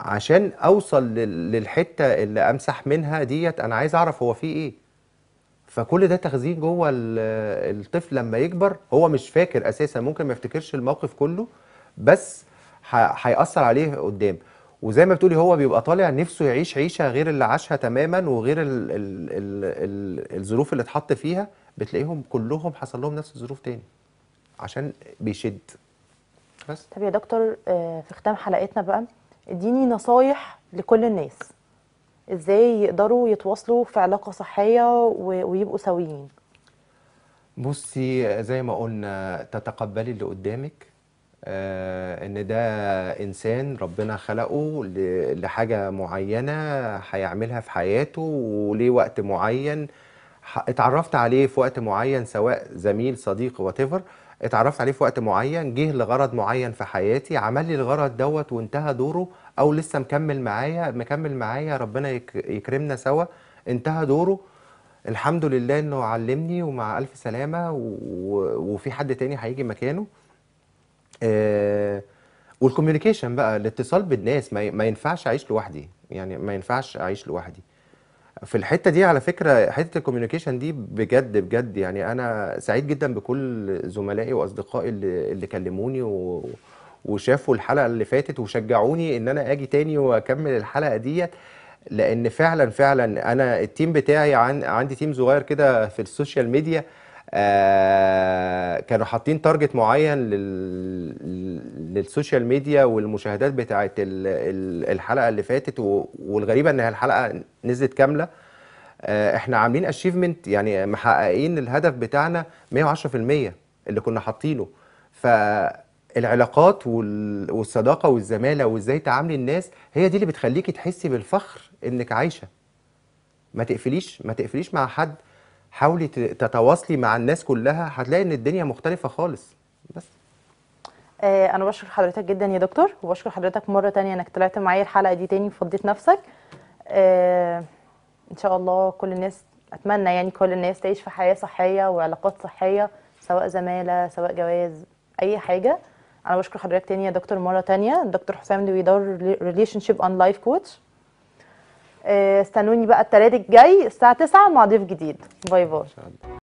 عشان اوصل للحته اللي امسح منها ديت انا عايز اعرف هو فيه ايه فكل ده تخزين جوه الطفل لما يكبر هو مش فاكر اساسا ممكن ما يفتكرش الموقف كله بس هيأثر عليه قدام وزي ما بتقولي هو بيبقى طالع نفسه يعيش عيشه غير اللي عاشها تماما وغير الـ الـ الـ الـ الظروف اللي اتحط فيها بتلاقيهم كلهم حصل لهم نفس الظروف تاني عشان بيشد بس طب يا دكتور آه، في ختام حلقتنا بقى اديني نصايح لكل الناس ازاي يقدروا يتواصلوا في علاقه صحيه ويبقوا سويين بصي زي ما قلنا تتقبلي اللي قدامك آه، ان ده انسان ربنا خلقه لحاجه معينه هيعملها في حياته وليه وقت معين اتعرفت عليه في وقت معين سواء زميل صديق واتيفر اتعرفت عليه في وقت معين جه لغرض معين في حياتي عمل لي الغرض دوت وانتهى دوره او لسه مكمل معايا مكمل معايا ربنا يكرمنا سوا انتهى دوره الحمد لله انه علمني ومع الف سلامه وفي حد تاني هيجي مكانه آه، والكوميونيكيشن بقى الاتصال بالناس ما ينفعش اعيش لوحدي يعني ما ينفعش اعيش لوحدي في الحته دي على فكره حته الكوميونيكيشن دي بجد بجد يعني انا سعيد جدا بكل زملائي واصدقائي اللي, اللي كلموني و... وشافوا الحلقه اللي فاتت وشجعوني ان انا اجي تاني واكمل الحلقه ديت لان فعلا فعلا انا التيم بتاعي عن... عندي تيم صغير كده في السوشيال ميديا آه، كانوا حاطين تارجت معين لل... للسوشيال ميديا والمشاهدات بتاعت الحلقه اللي فاتت والغريبه ان الحلقه نزلت كامله آه، احنا عاملين اشيفمنت يعني محققين الهدف بتاعنا 110% اللي كنا حاطينه فالعلاقات والصداقه والزماله وازاي تعاملي الناس هي دي اللي بتخليكي تحسي بالفخر انك عايشه ما تقفليش ما تقفليش مع حد حاولي تتواصلي مع الناس كلها هتلاقي ان الدنيا مختلفه خالص بس آه، انا بشكر حضرتك جدا يا دكتور وبشكر حضرتك مره تانية انك طلعت معايا الحلقه دي تاني وفضيت نفسك آه، ان شاء الله كل الناس اتمنى يعني كل الناس تعيش في حياه صحيه وعلاقات صحيه سواء زماله سواء جواز اي حاجه انا بشكر حضرتك تاني يا دكتور مره تانية دكتور حسام دويدار ريليشن شيب اون لايف كوتش استنوني بقى التلات الجاي الساعه 9 مع ضيف جديد باي باي